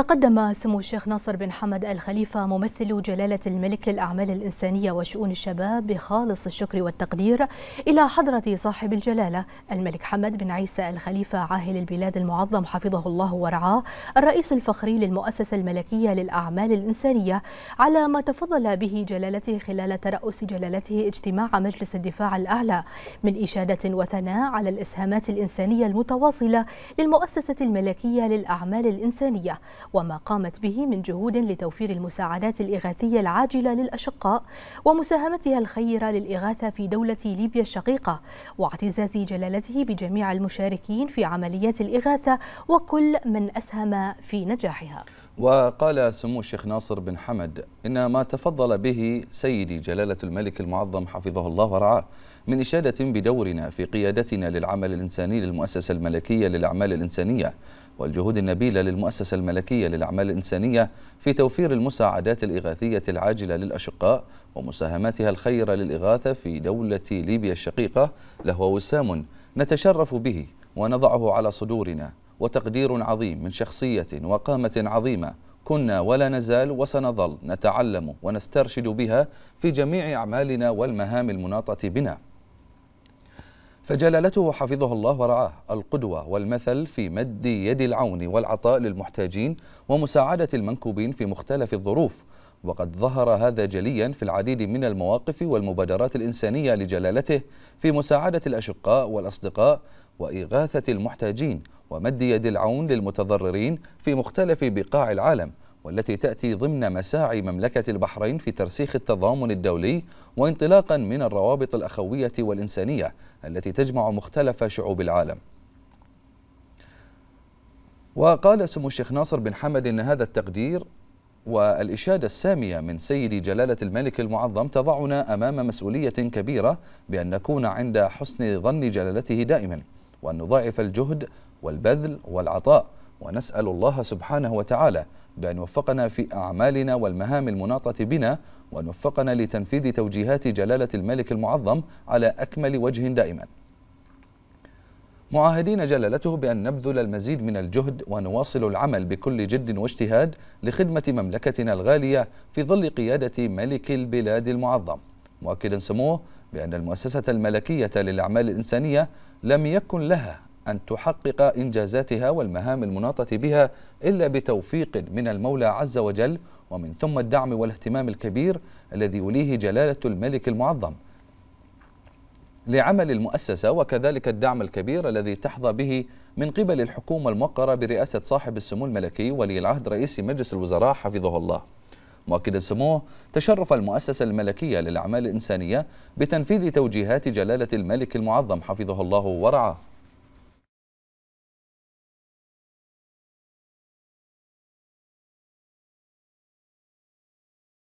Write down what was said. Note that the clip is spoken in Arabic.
تقدم سمو الشيخ ناصر بن حمد الخليفة ممثل جلالة الملك للأعمال الإنسانية وشؤون الشباب بخالص الشكر والتقدير إلى حضرة صاحب الجلالة الملك حمد بن عيسى الخليفة عاهل البلاد المعظم حفظه الله ورعاه الرئيس الفخري للمؤسسة الملكية للأعمال الإنسانية على ما تفضل به جلالته خلال ترأس جلالته اجتماع مجلس الدفاع الأعلى من إشادة وثناء على الإسهامات الإنسانية المتواصلة للمؤسسة الملكية للأعمال الإنسانية وما قامت به من جهود لتوفير المساعدات الإغاثية العاجلة للأشقاء ومساهمتها الخيرة للإغاثة في دولة ليبيا الشقيقة واعتزاز جلالته بجميع المشاركين في عمليات الإغاثة وكل من أسهم في نجاحها وقال سمو الشيخ ناصر بن حمد إن ما تفضل به سيدي جلالة الملك المعظم حفظه الله ورعاه من إشادة بدورنا في قيادتنا للعمل الإنساني للمؤسسة الملكية للأعمال الإنسانية والجهود النبيلة للمؤسسة الملكية الوفية للأعمال الإنسانية في توفير المساعدات الإغاثية العاجلة للأشقاء ومساهماتها الخيرة للإغاثة في دولة ليبيا الشقيقة لهو وسام نتشرف به ونضعه على صدورنا وتقدير عظيم من شخصية وقامة عظيمة كنا ولا نزال وسنظل نتعلم ونسترشد بها في جميع أعمالنا والمهام المناطة بنا فجلالته حفظه الله ورعاه القدوة والمثل في مد يد العون والعطاء للمحتاجين ومساعدة المنكوبين في مختلف الظروف وقد ظهر هذا جليا في العديد من المواقف والمبادرات الإنسانية لجلالته في مساعدة الأشقاء والأصدقاء وإغاثة المحتاجين ومد يد العون للمتضررين في مختلف بقاع العالم والتي تأتي ضمن مساعي مملكة البحرين في ترسيخ التضامن الدولي وانطلاقا من الروابط الأخوية والإنسانية التي تجمع مختلف شعوب العالم وقال سمو الشيخ ناصر بن حمد إن هذا التقدير والإشادة السامية من سيد جلالة الملك المعظم تضعنا أمام مسؤولية كبيرة بأن نكون عند حسن ظن جلالته دائما وأن نضاعف الجهد والبذل والعطاء ونسأل الله سبحانه وتعالى بأن يوفقنا في أعمالنا والمهام المناطة بنا وأن يوفقنا لتنفيذ توجيهات جلالة الملك المعظم على أكمل وجه دائما معاهدين جلالته بأن نبذل المزيد من الجهد ونواصل العمل بكل جد واجتهاد لخدمة مملكتنا الغالية في ظل قيادة ملك البلاد المعظم مؤكدا سموه بأن المؤسسة الملكية للأعمال الإنسانية لم يكن لها أن تحقق إنجازاتها والمهام المناطة بها إلا بتوفيق من المولى عز وجل ومن ثم الدعم والاهتمام الكبير الذي يوليه جلالة الملك المعظم لعمل المؤسسة وكذلك الدعم الكبير الذي تحظى به من قبل الحكومة الموقرة برئاسة صاحب السمو الملكي ولي العهد رئيس مجلس الوزراء حفظه الله مؤكد سموه تشرف المؤسسة الملكية للأعمال الإنسانية بتنفيذ توجيهات جلالة الملك المعظم حفظه الله ورعاه